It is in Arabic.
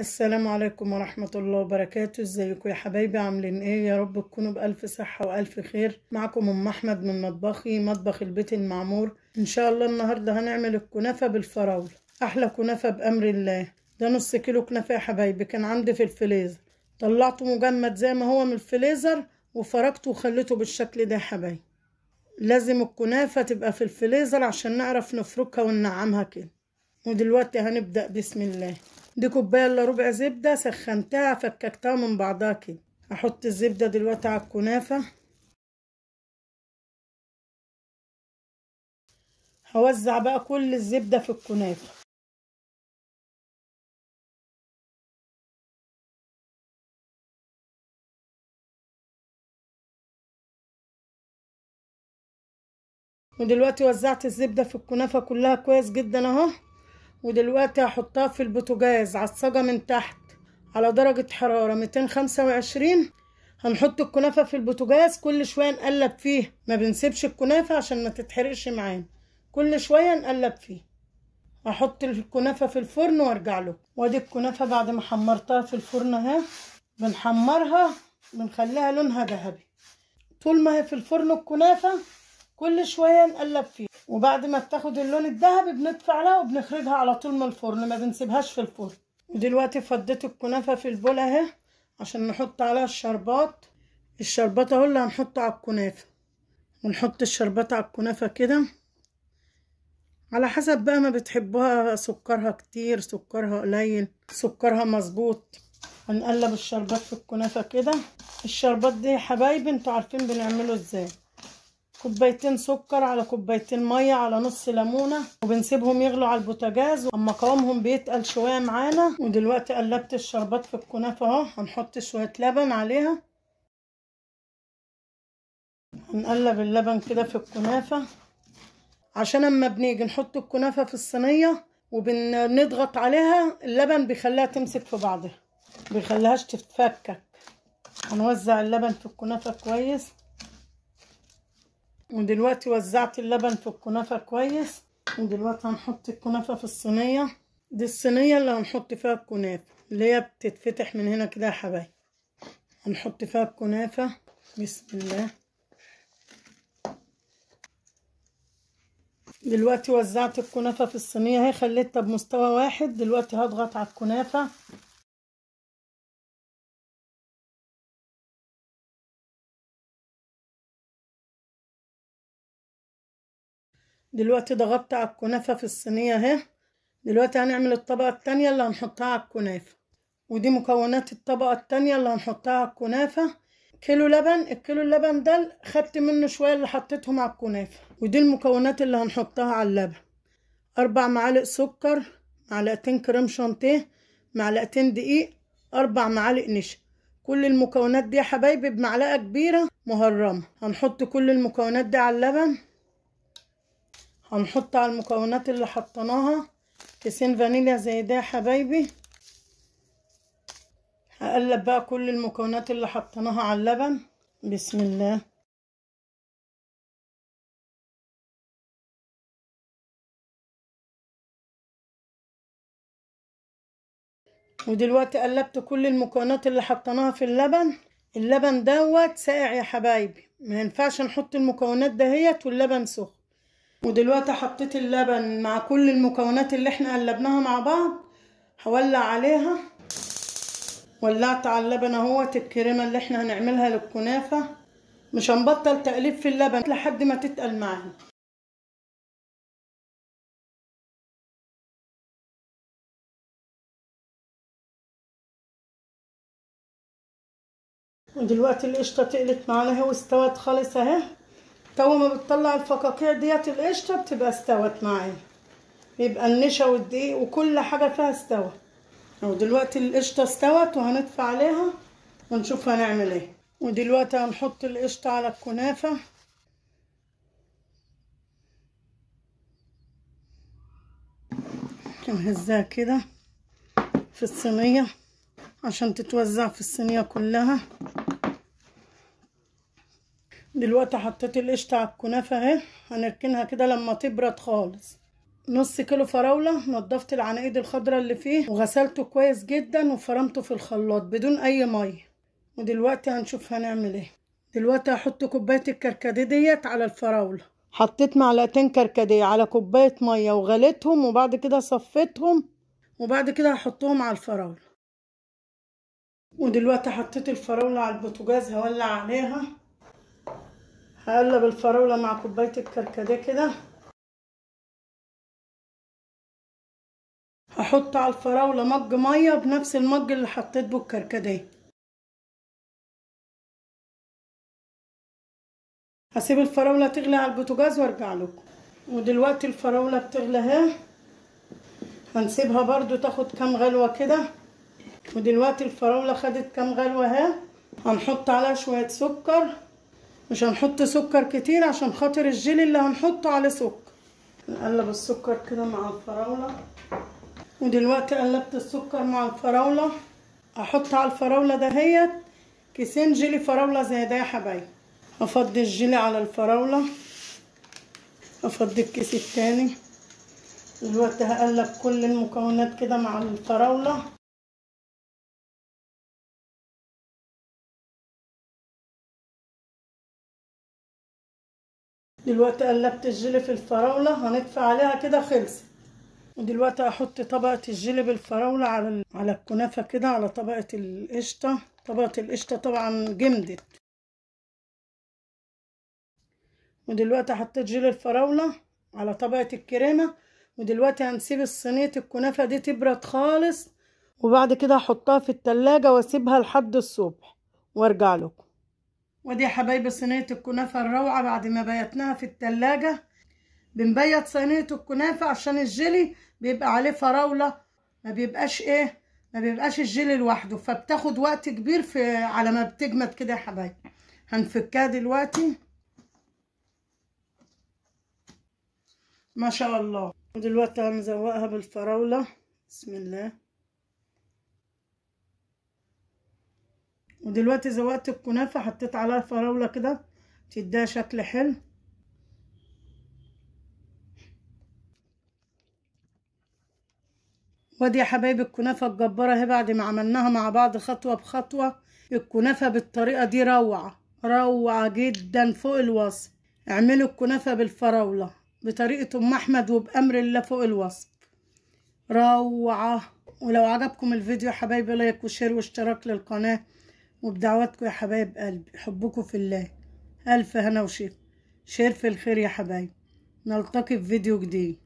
السلام عليكم ورحمة الله وبركاته ازيكم يا حبايبي عاملين ايه يا رب تكونوا بألف صحة وألف خير معكم ام احمد من مطبخي مطبخ البيت المعمور ان شاء الله النهاردة هنعمل الكنافة بالفراولة احلى كنافة بأمر الله ده نص كيلو كنافة يا حبايبي كان عندي في الفليزر طلعته مجمد زي ما هو من الفليزر وفركته وخليته بالشكل ده يا حبايبي لازم الكنافة تبقى في الفليزر عشان نعرف نفركها وننعمها كده ودلوقتي هنبدأ بسم الله دي كوبايه الا ربع زبده سخنتها فككتها من بعضها كده احط الزبده دلوقتي على الكنافه هوزع بقى كل الزبده في الكنافه ودلوقتي وزعت الزبدة في الكنافة كلها كويس جدا اهو ودلوقتي هحطها في البوتجاز على الصاجة من تحت على درجة حرارة 225 هنحط الكنافة في البوتجاز كل شوية نقلب فيه ما بنسيبش الكنافة عشان ما تتحرقش معانا كل شوية نقلب فيه هحط الكنافة في الفرن وارجع له وادي الكنافة بعد ما حمرتها في الفرن اهي بنحمرها بنخليها لونها ذهبي طول ما هي في الفرن الكنافة كل شوية نقلب فيه وبعد ما بتاخد اللون الذهبي بندفع لها وبنخرجها على طول من الفرن ما بنسيبهاش في الفرن ودلوقتي فضيت الكنافة في البول اهي عشان نحط عليها الشربات الشربات اهو اللي هنحطه على الكنافة ونحط الشربات على الكنافة كده على حسب بقى ما بتحبوها سكرها كتير سكرها قليل سكرها مظبوط هنقلب الشربات في الكنافة كده الشربات دي يا حبايبي انتوا عارفين بنعمله ازاي كوبايتين سكر على كوبايتين ميه على نص ليمونه وبنسيبهم يغلوا على البوتاجاز اما قوامهم بيتقل شويه معانا ودلوقتي قلبت الشربات في الكنافه اهو هنحط شويه لبن عليها هنقلب اللبن كده في الكنافه عشان اما بنيجي نحط الكنافه في الصينيه وبنضغط عليها اللبن بيخليها تمسك في بعضها بيخليهاش تتفكك هنوزع اللبن في الكنافه كويس ودلوقتي وزعت اللبن في الكنافة كويس ودلوقتي هنحط الكنافة في الصينية دي الصينية اللي هنحط فيها الكنافة اللي هي بتتفتح من هنا كده يا حبايب هنحط فيها الكنافة بسم الله دلوقتي وزعت الكنافة في الصينية اهي خليتها بمستوى واحد دلوقتي هضغط على الكنافة دلوقتي ضغطت على الكنافة في الصينية اهي دلوقتي هنعمل الطبقة التانية اللي هنحطها على الكنافة ودي مكونات الطبقة التانية اللي هنحطها على الكنافة كيلو لبن الكيلو اللبن ده خدت منه شوية اللي حطيتهم على الكنافة ودي المكونات اللي هنحطها على اللبن أربع معالق سكر معلقتين كريم شانتيه معلقتين دقيق أربع معالق نشا كل المكونات دي يا حبايبي بمعلقة كبيرة مهرمة هنحط كل المكونات دي على اللبن هنحط على المكونات اللي حطيناها كيسين فانيليا زي ده يا حبايبي هقلب بقى كل المكونات اللي حطيناها على اللبن بسم الله ودلوقتي قلبت كل المكونات اللي حطيناها في اللبن اللبن دوت ساقع يا حبايبي ما ينفعش نحط المكونات دهيت واللبن سخن ودلوقتي حطيت اللبن مع كل المكونات اللي احنا قلبناها مع بعض هولع عليها ولعت على اللبن اهوت الكريمه اللي احنا هنعملها للكنافه مش هنبطل تقليب في اللبن لحد ما تتقل معانا ودلوقتي القشطه تقلت معانا اهي واستوت خالص اهي تو ما بتطلع الفقاقيع ديت القشطة بتبقى استوت معايا يبقى النشا والدقيق وكل حاجة فيها استوى اهو دلوقتي القشطة استوت وهندفع عليها ونشوف هنعمل ايه ودلوقتي هنحط القشطة على الكنافة نهزها كده في الصينية عشان تتوزع في الصينية كلها دلوقتي حطيت القشطة على الكنافة اهي هنركنها كده لما تبرد خالص نص كيلو فراولة نضفت العناقيد الخضرة اللي فيه وغسلته كويس جدا وفرمته في الخلاط بدون اي مية ودلوقتي هنشوف هنعمل ايه دلوقتي هحط كوباية الكركديه ديت على الفراولة حطيت معلقتين كركديه على كوباية مية وغليتهم وبعد كده صفيتهم وبعد كده هحطهم على الفراولة ودلوقتي حطيت الفراولة على البوتجاز هولع عليها هقلب الفراولة مع كوباية الكركديه كده هحط على الفراولة مج مية بنفس المج اللي حطيت به الكركديه هسيب الفراولة تغلي على البوتاجاز وارجع لكم ودلوقتي الفراولة بتغلي اهي هنسيبها برضو تاخد كام غلوة كده ودلوقتي الفراولة خدت كام غلوة اهي هنحط عليها شوية سكر مش هنحط سكر كتير عشان خاطر الجيلي اللي هنحطه على سكر نقلب السكر كده مع الفراولة ودلوقتي قلبت السكر مع الفراولة احط على الفراولة دهيت كيسين جيلي فراولة زي ده يا حبايب افضي الجيلي على الفراولة افضي الكيس التاني دلوقتي هقلب كل المكونات كده مع الفراولة دلوقتي قلبت الجيلي في الفراولة هندفع عليها كده خلصت ودلوقتي هحط طبقة الجيلي بالفراولة على على الكنافة كده على طبقة القشطة طبقة القشطة طبعا جمدت ودلوقتي حطيت جيلي الفراولة على طبقة الكريمة ودلوقتي هنسيب الصينية الكنافة دي تبرد خالص وبعد كده هحطها في التلاجة واسيبها لحد الصبح وارجع لكم ودي حبايبي صينية الكنافة الروعة بعد ما بيتناها في التلاجة بنبيت صينية الكنافة عشان الجيلي بيبقى عليه فراولة ما بيبقاش ايه ما بيبقاش الجيلي لوحده فبتاخد وقت كبير في على ما بتجمد كده يا حبايبي هنفكها دلوقتي ما شاء الله ودلوقتي هنزوقها بالفراولة بسم الله ودلوقتي زوقت الكنافة حطيت عليها فراولة كده تديها شكل حلو وادي يا حبايبي الكنافة الجبارة اهي بعد ما عملناها مع بعض خطوة بخطوة الكنافة بالطريقة دي روعة روعة جدا فوق الوصف اعملوا الكنافة بالفراولة بطريقة ام احمد وبامر الله فوق الوصف روعة ولو عجبكم الفيديو حبايبي لايك وشير واشتراك للقناة وبدعواتكم يا حبايب قلبي حبكم في الله ألف هنا وشير شير في الخير يا حبايب نلتقي في فيديو جديد